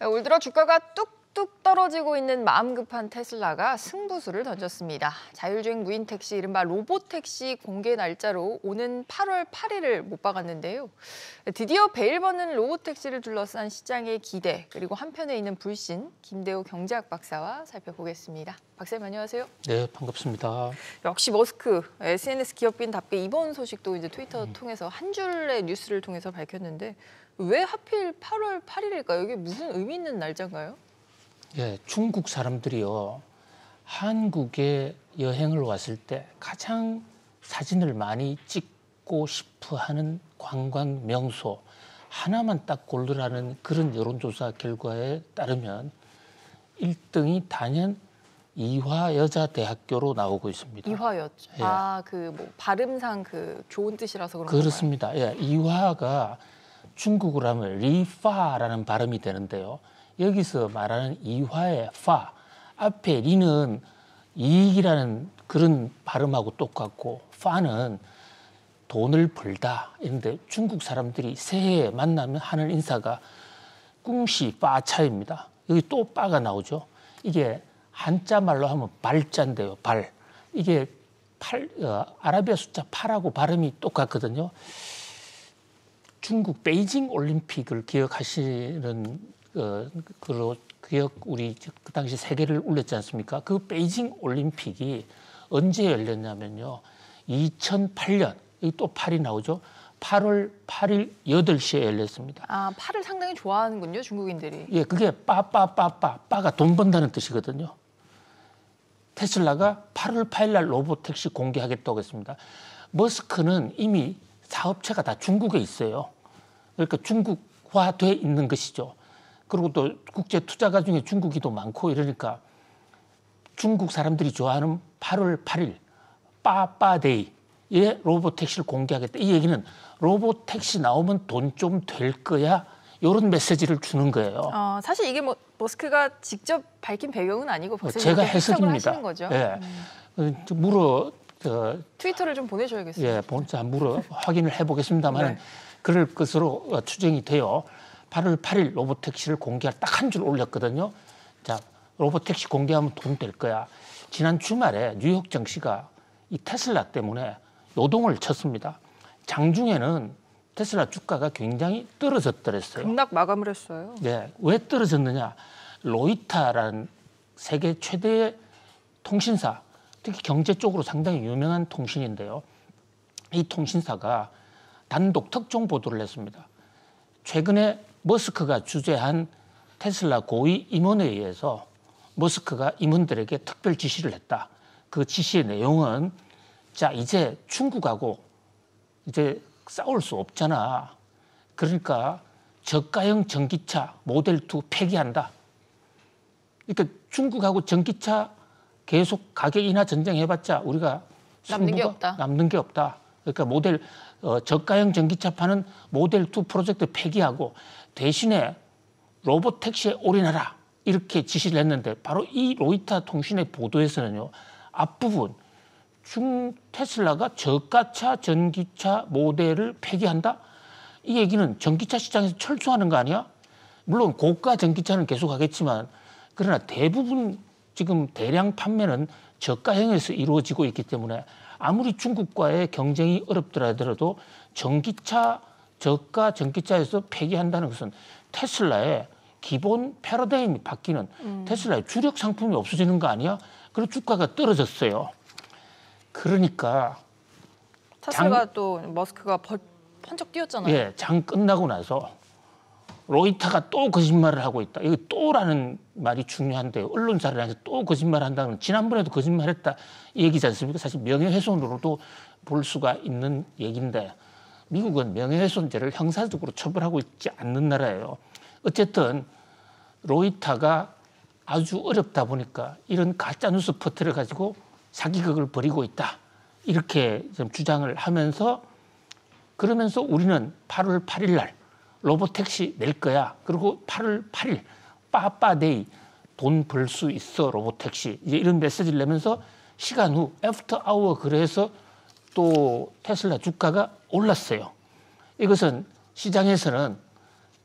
올 네, 들어 주가가 뚝뚝 떨어지고 있는 마음 급한 테슬라가 승부수를 던졌습니다. 자율주행 무인 택시 이른바 로봇 택시 공개 날짜로 오는 8월 8일을 못 박았는데요. 드디어 베일 버는 로봇 택시를 둘러싼 시장의 기대 그리고 한편에 있는 불신 김대우 경제학 박사와 살펴보겠습니다. 박사님 안녕하세요. 네, 반갑습니다. 역시 머스크, SNS 기업인답게 이번 소식도 이제 트위터 음. 통해서 한 줄의 뉴스를 통해서 밝혔는데 왜 하필 8월 8일일까요? 이게 무슨 의미 있는 날짜인가요? 예, 중국 사람들이요. 한국에 여행을 왔을 때 가장 사진을 많이 찍고 싶어 하는 관광 명소 하나만 딱 고르라는 그런 여론조사 결과에 따르면 1등이 단연 이화여자대학교로 나오고 있습니다. 이화여자. 예. 아, 그 뭐 발음상 그 좋은 뜻이라서 그런 그렇습니다. 예, 이화가 중국으로 하면 리파라는 발음이 되는데요. 여기서 말하는 이화의 파 앞에 리는 이익이라는 그런 발음하고 똑같고 파는 돈을 벌다 이런데 중국 사람들이 새해에 만나면 하는 인사가 꿍시 빠차입니다. 여기 또 빠가 나오죠. 이게 한자 말로 하면 발자인데요. 발 이게 팔 어, 아라비 숫자 팔하고 발음이 똑같거든요. 중국 베이징 올림픽을 기억하시는 어, 그로 기억 우리 그 당시 세계를 울렸지 않습니까? 그 베이징 올림픽이 언제 열렸냐면요. 2008년 또 8이 나오죠. 8월 8일 8시에 열렸습니다. 아, 8을 상당히 좋아하는군요, 중국인들이. 예, 그게 빠빠빠빠, 빠가 돈 번다는 뜻이거든요. 테슬라가 8월 8일 날 로봇 택시 공개하겠다고 했습니다. 머스크는 이미 사업체가 다 중국에 있어요. 그러니까 중국화돼 있는 것이죠. 그리고 또 국제 투자가 중에 중국이 더 많고 이러니까 중국 사람들이 좋아하는 8월 8일 빠빠데이에 로봇 택시를 공개하겠다. 이 얘기는 로봇 택시 나오면 돈 좀 될 거야. 이런 메시지를 주는 거예요. 어, 사실 이게 뭐 머스크가 직접 밝힌 배경은 아니고 제가 해석입니다. 하시는 거죠. 예. 음. 어, 물어 어, 트위터를 좀 보내줘야겠어요. 예, 본사 안부로 확인을 해보겠습니다만 네. 그럴 것으로 어, 추정이 돼요. 8월 8일 로보택시를 공개할 딱 한 줄 올렸거든요. 자, 로보택시 공개하면 돈 될 거야. 지난 주말에 뉴욕 정시가 이 테슬라 때문에 요동을 쳤습니다. 장중에는 테슬라 주가가 굉장히 떨어졌더랬어요. 급락 마감을 했어요. 네, 왜 떨어졌느냐? 로이타라는 세계 최대의 통신사 특히 경제 쪽으로 상당히 유명한 통신인데요. 이 통신사가 단독 특종 보도를 했습니다. 최근에 머스크가 주재한 테슬라 고위 임원에 의해서 머스크가 임원들에게 특별 지시를 했다. 그 지시의 내용은 자 이제 중국하고 이제 싸울 수 없잖아. 그러니까 저가형 전기차 모델 2 폐기한다. 그러니까 중국하고 전기차 계속 가격 인하 전쟁 해봤자 우리가 남는 게 없다. 남는 게 없다. 그러니까 모델 어, 저가형 전기차 파는 모델 2 프로젝트 폐기하고 대신에 로봇 택시에 올인하라 이렇게 지시를 했는데 바로 이로이터 통신의 보도에서는요 앞부분 중 테슬라가 저가차 전기차 모델을 폐기한다 이 얘기는 전기차 시장에서 철수하는 거 아니야? 물론 고가 전기차는 계속 하겠지만 그러나 대부분 지금 대량 판매는 저가형에서 이루어지고 있기 때문에 아무리 중국과의 경쟁이 어렵더라도 전기차 저가 전기차에서 폐기한다는 것은 테슬라의 기본 패러다임이 바뀌는 음. 테슬라의 주력 상품이 없어지는 거 아니야? 그리고 주가가 떨어졌어요. 그러니까 테슬라가 장, 또 머스크가 벌, 번쩍 뛰었잖아요. 예, 장 끝나고 나서 로이터가 또 거짓말을 하고 있다. 여기 또라는 말이 중요한데 언론사라서 또 거짓말한다는 지난번에도 거짓말했다 이 얘기지 않습니까? 사실 명예훼손으로도 볼 수가 있는 얘기인데 미국은 명예훼손죄를 형사적으로 처벌하고 있지 않는 나라예요. 어쨌든 로이터가 아주 어렵다 보니까 이런 가짜 뉴스 퍼트를 가지고 사기극을 벌이고 있다 이렇게 주장을 하면서 그러면서 우리는 8월 8일 날 로봇 택시 낼 거야. 그리고 8월 8일 빠빠데이 돈 벌 수 있어 로봇 택시 이제 이런 메시지를 내면서 시간 후 애프터 아워 그래서 또 테슬라 주가가 올랐어요. 이것은 시장에서는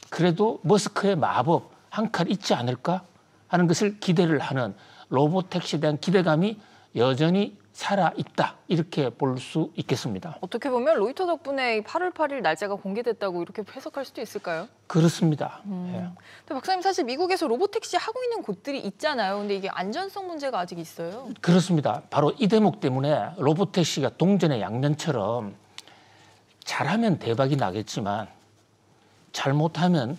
그래도 머스크의 마법 한 칼 있지 않을까 하는 것을 기대를 하는 로봇 택시에 대한 기대감이 여전히 살아있다 이렇게 볼 수 있겠습니다. 어떻게 보면 로이터 덕분에 8월 8일 날짜가 공개됐다고 이렇게 해석할 수도 있을까요? 그렇습니다. 음. 예. 박사님 사실 미국에서 로보택시 하고 있는 곳들이 있잖아요. 근데 이게 안전성 문제가 아직 있어요. 그렇습니다. 바로 이 대목 때문에 로보택시가 동전의 양면처럼 잘하면 대박이 나겠지만 잘못하면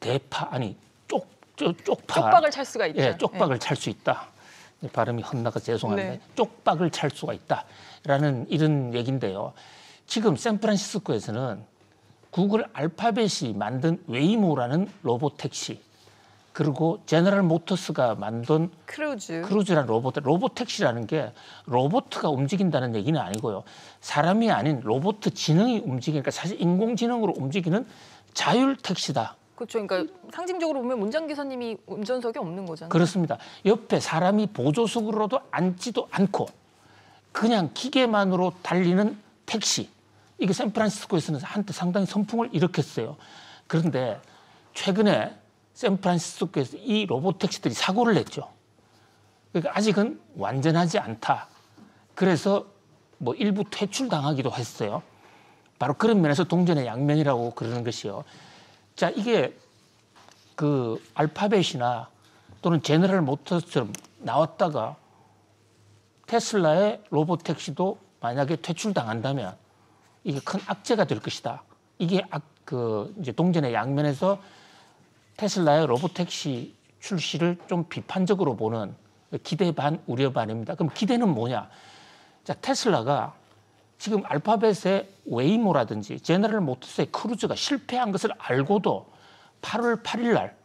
대파 아니 쪽쪽 쪽파 쪽박을 찰 수가 있다. 예, 쪽박을 예. 찰수 있다. 발음이 헛나가 죄송합니다. 네. 쪽박을 찰 수가 있다라는 이런 얘긴데요. 지금 샌프란시스코에서는 구글 알파벳이 만든 웨이모라는 로봇 택시 그리고 제너럴 모터스가 만든 크루즈 크루즈라는 로봇 로봇 택시라는 게 로봇가 움직인다는 얘기는 아니고요 사람이 아닌 로봇 지능이 움직이니까 사실 인공지능으로 움직이는 자율 택시다 그렇죠. 그러니까 음. 상징적으로 보면 문장 기사님이 운전석이 없는 거잖아요. 그렇습니다. 옆에 사람이 보조석으로도 앉지도 않고 그냥 기계만으로 달리는 택시. 이게 샌프란시스코에서는 한때 상당히 선풍을 일으켰어요. 그런데 최근에 샌프란시스코에서 이 로봇 택시들이 사고를 냈죠. 그러니까 아직은 완전하지 않다. 그래서 뭐 일부 퇴출당하기도 했어요. 바로 그런 면에서 동전의 양면이라고 그러는 것이요. 자, 이게 그 알파벳이나 또는 제너럴 모터스처럼 나왔다가 테슬라의 로봇 택시도 만약에 퇴출당한다면 이게 큰 악재가 될 것이다. 이게 악, 그 이제 동전의 양면에서 테슬라의 로봇 택시 출시를 좀 비판적으로 보는 기대 반 우려 반입니다. 그럼 기대는 뭐냐? 자, 테슬라가 지금 알파벳의 웨이모라든지 제너럴 모터스의 크루즈가 실패한 것을 알고도 8월 8일 날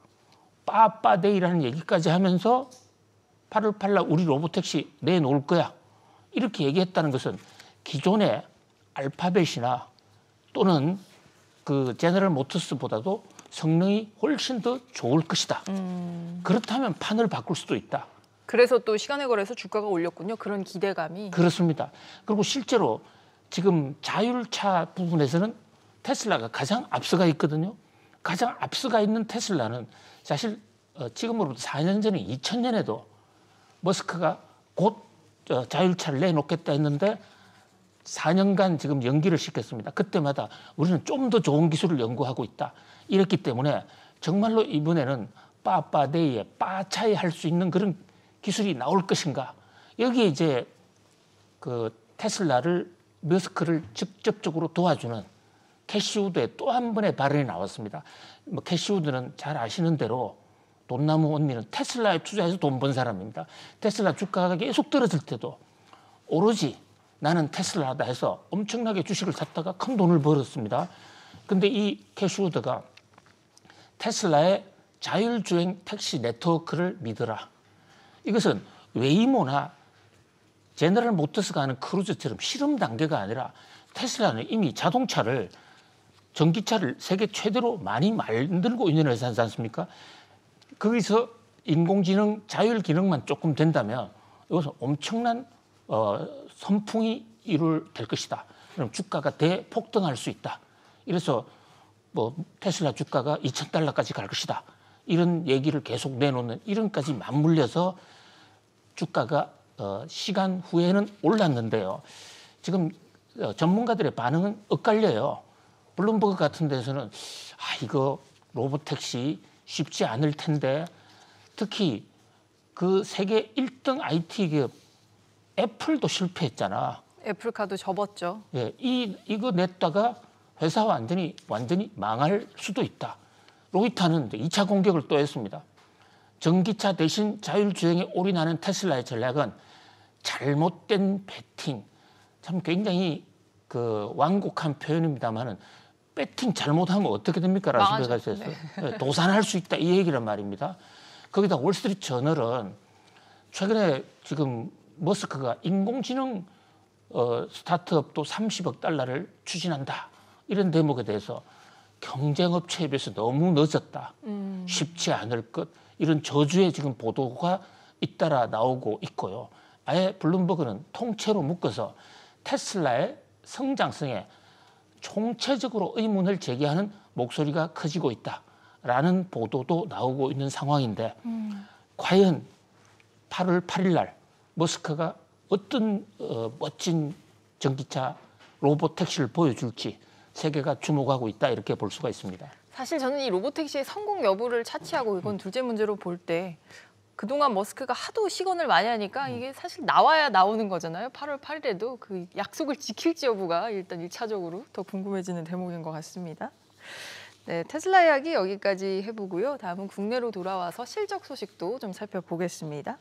빠빠데이라는 얘기까지 하면서 8월 8일 날 우리 로보택시 내놓을 거야. 이렇게 얘기했다는 것은 기존의 알파벳이나 또는 그 제너럴 모터스보다도 성능이 훨씬 더 좋을 것이다. 음. 그렇다면 판을 바꿀 수도 있다. 그래서 또 시간에 걸려서 주가가 올렸군요. 그런 기대감이. 그렇습니다. 그리고 실제로 지금 자율차 부분에서는 테슬라가 가장 앞서가 있거든요. 가장 앞서가 있는 테슬라는 사실 어, 지금으로부터 4년 전인 2000년에도 머스크가 곧 어, 자율차를 내놓겠다 했는데 4년간 지금 연기를 시켰습니다. 그때마다 우리는 좀 더 좋은 기술을 연구하고 있다. 이랬기 때문에 정말로 이번에는 빠빠데이에 빠차이 할 수 있는 그런 기술이 나올 것인가. 여기에 이제 그 테슬라를 머스크를 직접적으로 도와주는 캐시우드의 또 한 번의 발언이 나왔습니다. 뭐 캐시우드는 잘 아시는 대로 돈나무 언니는 테슬라에 투자해서 돈 번 사람입니다. 테슬라 주가가 계속 떨어질 때도 오로지 나는 테슬라다 해서 엄청나게 주식을 샀다가 큰 돈을 벌었습니다. 근데 이 캐시우드가 테슬라의 자율주행 택시 네트워크를 믿어라. 이것은 웨이모나 제너럴 모터스가 하는 크루즈처럼 실험 단계가 아니라 테슬라는 이미 자동차를 전기차를 세계 최대로 많이 만들고 있는 회사지 않습니까? 거기서 인공지능 자율 기능만 조금 된다면 여기서 엄청난 어, 선풍이 이룰될 것이다. 그럼 주가가 대폭등할 수 있다. 이래서 뭐 테슬라 주가가 2천 달러까지 갈 것이다. 이런 얘기를 계속 내놓는 이런까지 맞물려서 주가가 어, 시간 후에는 올랐는데요. 지금 어, 전문가들의 반응은 엇갈려요. 블룸버그 같은 데서는 아 이거 로봇 택시 쉽지 않을 텐데 특히 그 세계 1등 IT 기업 애플도 실패했잖아. 애플카도 접었죠. 예, 이 이거 냈다가 회사 완전히 완전히 망할 수도 있다. 로이타는 이차 공격을 또 했습니다. 전기차 대신 자율주행에 올인하는 테슬라의 전략은 잘못된 배팅, 참 굉장히 그 완곡한 표현입니다만은 배팅 잘못하면 어떻게 됩니까라는 아, 생각이 있어요. 네. 예, 도산할 수 있다 이 얘기란 말입니다. 거기다 월스트리트 저널은 최근에 지금 머스크가 인공지능 어, 스타트업도 30억 달러를 추진한다 이런 대목에 대해서 경쟁업체에 비해서 너무 늦었다, 음. 쉽지 않을 것. 이런 저주의 지금 보도가 잇따라 나오고 있고요. 아예 블룸버그는 통째로 묶어서 테슬라의 성장성에 총체적으로 의문을 제기하는 목소리가 커지고 있다라는 보도도 나오고 있는 상황인데 음. 과연 8월 8일 날 머스크가 어떤 어, 멋진 전기차 로봇 택시를 보여줄지 세계가 주목하고 있다 이렇게 볼 수가 있습니다. 사실 저는 이 로보택시의 성공 여부를 차치하고 이건 음. 둘째 문제로 볼 때 그동안 머스크가 하도 시건을 많이 하니까 음. 이게 사실 나와야 나오는 거잖아요. 8월 8일에도 그 약속을 지킬지 여부가 일단 1차적으로더 궁금해지는 대목인 것 같습니다. 네, 테슬라 이야기 여기까지 해보고요. 다음은 국내로 돌아와서 실적 소식도 좀 살펴보겠습니다.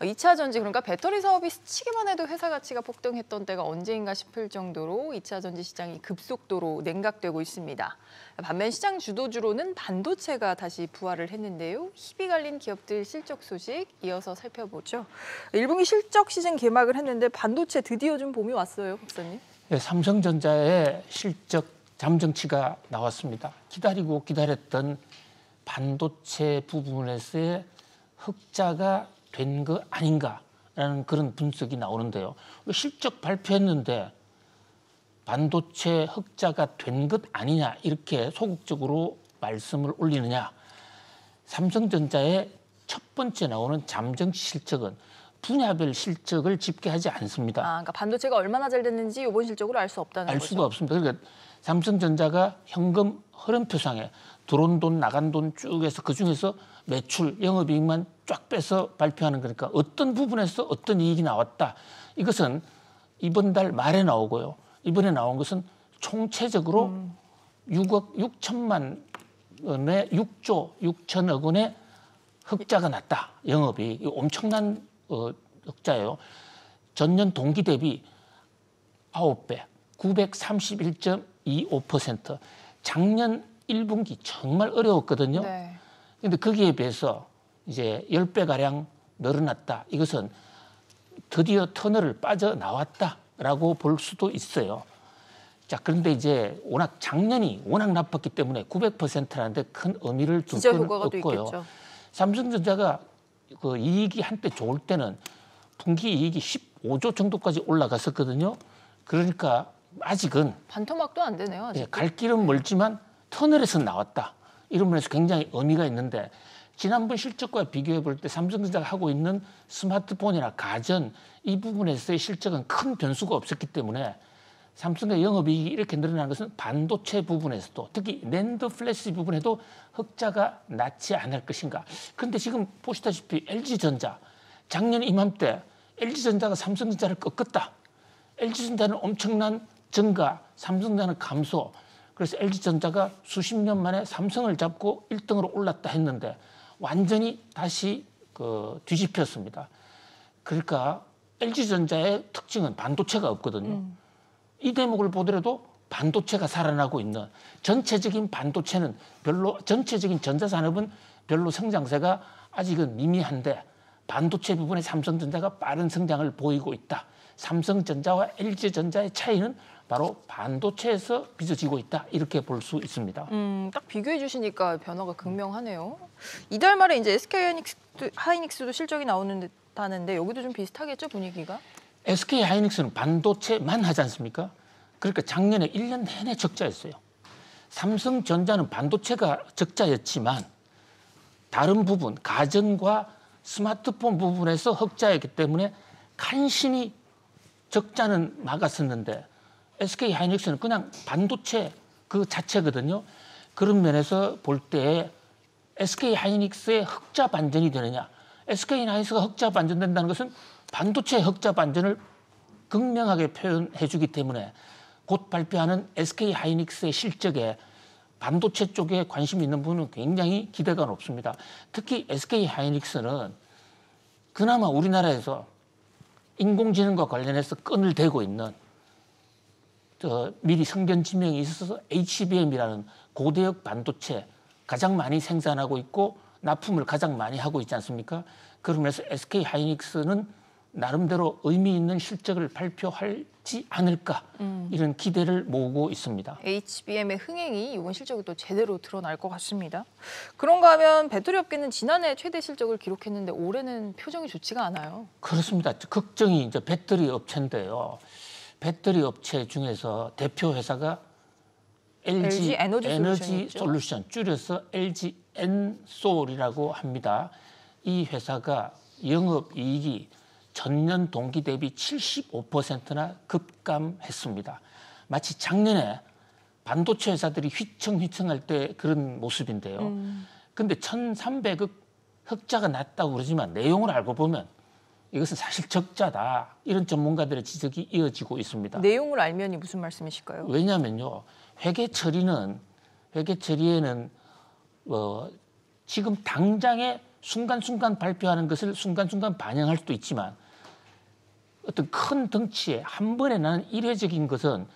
2차 전지 그러니까 배터리 사업이 스치기만 해도 회사 가치가 폭등했던 때가 언제인가 싶을 정도로 2차 전지 시장이 급속도로 냉각되고 있습니다. 반면 시장 주도주로는 반도체가 다시 부활을 했는데요. 희비 갈린 기업들 실적 소식 이어서 살펴보죠. 1분기 실적 시즌 개막을 했는데 반도체 드디어 좀 봄이 왔어요, 박사님. 네, 삼성전자의 실적 잠정치가 나왔습니다. 기다리고 기다렸던 반도체 부분에서의 흑자가 된거 아닌가라는 그런 분석이 나오는데요. 실적 발표했는데 반도체 흑자가 된 것 아니냐 이렇게 소극적으로 말씀을 올리느냐. 삼성전자의 첫 번째 나오는 잠정 실적은 분야별 실적을 집계하지 않습니다. 아, 그러니까 반도체가 얼마나 잘 됐는지 이번 실적으로 알 수 없다는 알 거죠? 알 수가 없습니다. 그러니까 삼성전자가 현금 흐름표상에 들어온 돈, 나간 돈 쭉 해서 그중에서 매출, 영업이익만 쫙 빼서 발표하는 거니까 어떤 부분에서 어떤 이익이 나왔다. 이것은 이번 달 말에 나오고요. 이번에 나온 것은 총체적으로 음. 6억 6천만 원에 6조 6천억 원의 흑자가 났다. 영업이 엄청난 어, 역자예요 전년 동기 대비 9배, 931.25%. 작년 1분기 정말 어려웠거든요. 네. 근데 거기에 비해서 이제 10배가량 늘어났다. 이것은 드디어 터널을 빠져나왔다라고 볼 수도 있어요. 자, 그런데 이제 워낙 작년이 워낙 나빴기 때문에 900%라는데 큰 의미를 두고 는고요 있겠죠. 삼성전자가 그 이익이 한때 좋을 때는 분기 이익이 15조 정도까지 올라갔었거든요. 그러니까 아직은 반토막도 안 되네요. 아직. 예, 갈 길은 멀지만 터널에서 나왔다. 이런 면에서 굉장히 의미가 있는데 지난번 실적과 비교해 볼 때 삼성전자가 하고 있는 스마트폰이나 가전 이 부분에서의 실적은 큰 변수가 없었기 때문에 삼성의 영업이익이 이렇게 늘어나는 것은 반도체 부분에서도 특히 랜드 플래시 부분에도 흑자가 낫지 않을 것인가. 그런데 지금 보시다시피 LG전자 작년 이맘때 LG전자가 삼성전자를 꺾었다. LG전자는 엄청난 증가, 삼성전자는 감소. 그래서 LG전자가 수십 년 만에 삼성을 잡고 1등으로 올랐다 했는데 완전히 다시 그 뒤집혔습니다. 그러니까 LG전자의 특징은 반도체가 없거든요. 음. 이 대목을 보더라도 반도체가 살아나고 있는 전체적인 반도체는 별로 전체적인 전자산업은 별로 성장세가 아직은 미미한데 반도체 부분에 삼성전자가 빠른 성장을 보이고 있다. 삼성전자와 LG전자의 차이는 바로 반도체에서 빚어지고 있다 이렇게 볼 수 있습니다. 음, 딱 비교해 주시니까 변화가 극명하네요. 이달 말에 이제 SK 하이닉스도, 실적이 나오는데 다는데 여기도 좀 비슷하겠죠 분위기가? SK 하이닉스는 반도체만 하지 않습니까? 그러니까 작년에 1년 내내 적자였어요. 삼성전자는 반도체가 적자였지만 다른 부분, 가전과 스마트폰 부분에서 흑자였기 때문에 간신히 적자는 막았었는데 SK 하이닉스는 그냥 반도체 그 자체거든요. 그런 면에서 볼 때 SK 하이닉스의 흑자 반전이 되느냐, SK 하이닉스가 흑자 반전된다는 것은 반도체 흑자 반전을 극명하게 표현해주기 때문에 곧 발표하는 SK 하이닉스의 실적에 반도체 쪽에 관심 있는 분은 굉장히 기대가 높습니다. 특히 SK 하이닉스는 그나마 우리나라에서 인공지능과 관련해서 끈을 대고 있는 미리 성견 지명이 있어서 HBM이라는 고대역 반도체 가장 많이 생산하고 있고 납품을 가장 많이 하고 있지 않습니까? 그러면서 SK 하이닉스는 나름대로 의미 있는 실적을 발표할지 않을까 음. 이런 기대를 모으고 있습니다. HBM의 흥행이 이번 실적이 또 제대로 드러날 것 같습니다. 그런가 하면 배터리 업계는 지난해 최대 실적을 기록했는데 올해는 표정이 좋지가 않아요. 그렇습니다. 걱정이 이제 배터리 업체인데요. 배터리 업체 중에서 대표 회사가 LG, LG 에너지, 에너지 솔루션 줄여서 LG 엔솔이라고 합니다. 이 회사가 영업 이익이 전년 동기 대비 75%나 급감했습니다. 마치 작년에 반도체 회사들이 휘청휘청할 때 그런 모습인데요. 음. 근데 1,300억 흑자가 났다고 그러지만 내용을 알고 보면 이것은 사실 적자다. 이런 전문가들의 지적이 이어지고 있습니다. 내용을 알면이 무슨 말씀이실까요? 왜냐면요. 회계 처리는 회계 처리에는 어, 지금 당장의 순간순간 발표하는 것을 순간순간 반영할 수도 있지만 어떤 큰 덩치에 한 번에 나는 일회적인 것은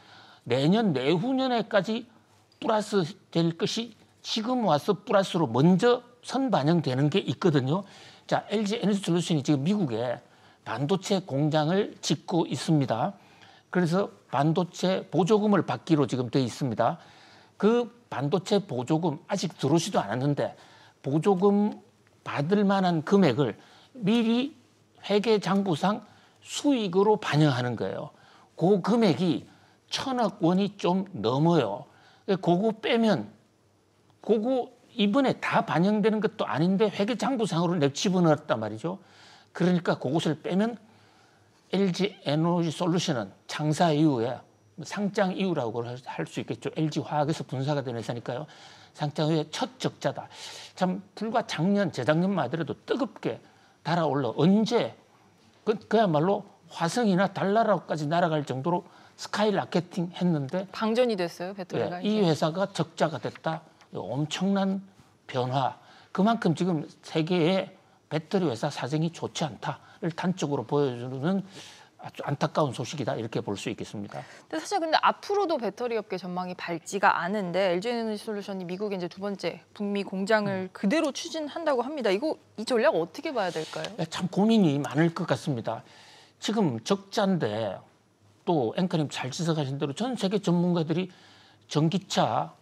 내년 내후년에까지 플러스 될 것이 지금 와서 플러스로 먼저 선반영되는 게 있거든요. 자, LG 에너지 솔루션이 지금 미국에 반도체 공장을 짓고 있습니다. 그래서 반도체 보조금을 받기로 지금 돼 있습니다. 그 반도체 보조금 아직 들어오지도 않았는데 보조금 받을 만한 금액을 미리 회계 장부상 수익으로 반영하는 거예요. 그 금액이 천억 원이 좀 넘어요. 그러니까 그거 빼면 그거 이번에 다 반영되는 것도 아닌데 회계 장부상으로 내 집어넣었단 말이죠. 그러니까 그것을 빼면 LG 에너지 솔루션은 장사 이후에 뭐 상장 이후라고 할 수 있겠죠. LG 화학에서 분사가 된 회사니까요. 상장의 첫 적자다. 참 불과 작년, 재작년만 하더라도 뜨겁게 달아올라 언제 그, 그야말로 화성이나 달나라까지 날아갈 정도로 스카이라켓팅 했는데 방전이 됐어요 배터리가 네, 이 회사가 적자가 됐다 엄청난 변화 그만큼 지금 세계의 배터리 회사 사정이 좋지 않다를 단적으로 보여주는 아주 안타까운 소식이다 이렇게 볼 수 있겠습니다. 근데 사실 근데 앞으로도 배터리 업계 전망이 밝지가 않은데 LG 에너지 솔루션이 미국의 이제 두 번째 북미 공장을 음. 그대로 추진한다고 합니다. 이거 이 전략 어떻게 봐야 될까요? 네, 참 고민이 많을 것 같습니다. 지금 적자인데 또 앵커님 잘 지적하신 대로 전 세계 전문가들이 전기차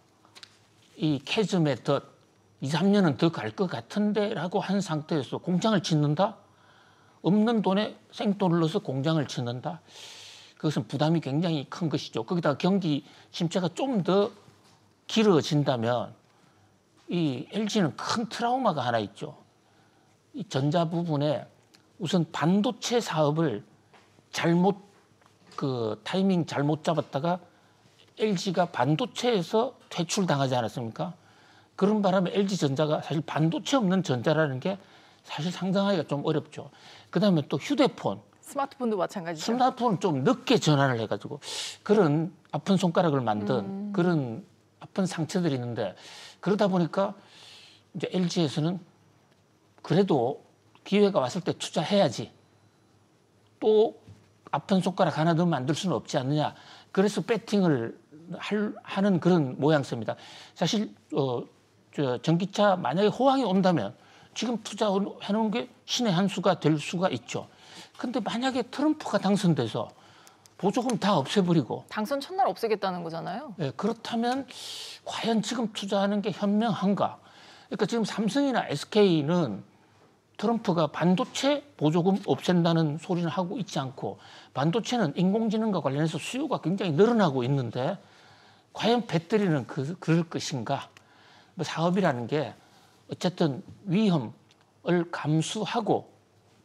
이캐즈 메터 2, 3년은 더 갈 것 같은데라고 한 상태에서 공장을 짓는다? 없는 돈에 생돈을 넣어서 공장을 짓는다. 그것은 부담이 굉장히 큰 것이죠. 거기다가 경기 침체가 좀 더 길어진다면 이 LG는 큰 트라우마가 하나 있죠. 이 전자 부분에 우선 반도체 사업을 잘못 그 타이밍 잘못 잡았다가 LG가 반도체에서 퇴출당하지 않았습니까? 그런 바람에 LG전자가 사실 반도체 없는 전자라는 게 사실 상상하기가 좀 어렵죠. 그다음에 또 휴대폰. 스마트폰도 마찬가지죠. 스마트폰은 좀 늦게 전환을 해가지고 그런 아픈 손가락을 만든 음. 그런 아픈 상처들이 있는데 그러다 보니까 이제 LG에서는 그래도 기회가 왔을 때 투자해야지 또 아픈 손가락 하나 더 만들 수는 없지 않느냐 그래서 배팅을 할, 하는 그런 모양새입니다. 사실 어, 저 전기차 만약에 호황이 온다면 지금 투자해 놓은 게 신의 한 수가 될 수가 있죠. 근데 만약에 트럼프가 당선돼서 보조금 다 없애버리고 당선 첫날 없애겠다는 거잖아요. 예, 그렇다면 과연 지금 투자하는 게 현명한가? 그러니까 지금 삼성이나 SK는 트럼프가 반도체 보조금 없앤다는 소리는 하고 있지 않고 반도체는 인공지능과 관련해서 수요가 굉장히 늘어나고 있는데 과연 배터리는 그, 그럴 것인가? 뭐 사업이라는 게 어쨌든 위험을 감수하고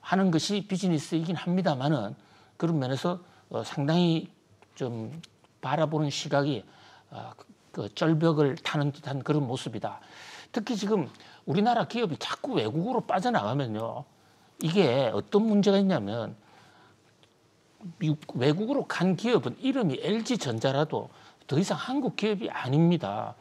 하는 것이 비즈니스이긴 합니다만은 그런 면에서 어, 상당히 좀 바라보는 시각이 어, 그 절벽을 타는 듯한 그런 모습이다. 특히 지금 우리나라 기업이 자꾸 외국으로 빠져나가면요. 이게 어떤 문제가 있냐면 외국으로 간 기업은 이름이 LG전자라도 더 이상 한국 기업이 아닙니다.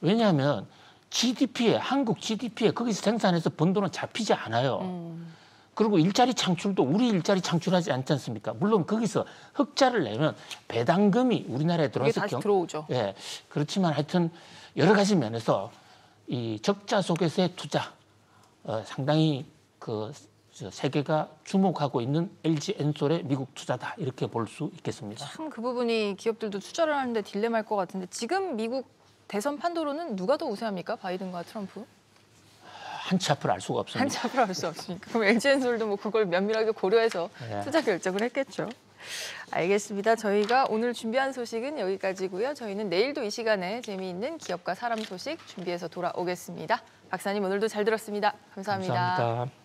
왜냐하면 GDP에 한국 GDP에 거기서 생산해서 번 돈은 잡히지 않아요. 음. 그리고 일자리 창출도 우리 일자리 창출하지 않지 않습니까? 물론 거기서 흑자를 내면 배당금이 우리나라에 들어와서 다 들어오죠. 예, 그렇지만 하여튼 여러 가지 면에서 이 적자 속에서의 투자 어, 상당히 그 세계가 주목하고 있는 LG 엔솔의 미국 투자다 이렇게 볼 수 있겠습니다. 참 그 부분이 기업들도 투자를 하는데 딜레마일 것 같은데 지금 미국 대선 판도로는 누가 더 우세합니까? 바이든과 트럼프? 한치 앞을 알 수가 없습니다. 한치 앞을 알수 없으니까. 그럼 LG엔솔도 뭐 그걸 면밀하게 고려해서 네. 투자 결정을 했겠죠. 알겠습니다. 저희가 오늘 준비한 소식은 여기까지고요. 저희는 내일도 이 시간에 재미있는 기업과 사람 소식 준비해서 돌아오겠습니다. 박사님 오늘도 잘 들었습니다 감사합니다. 감사합니다.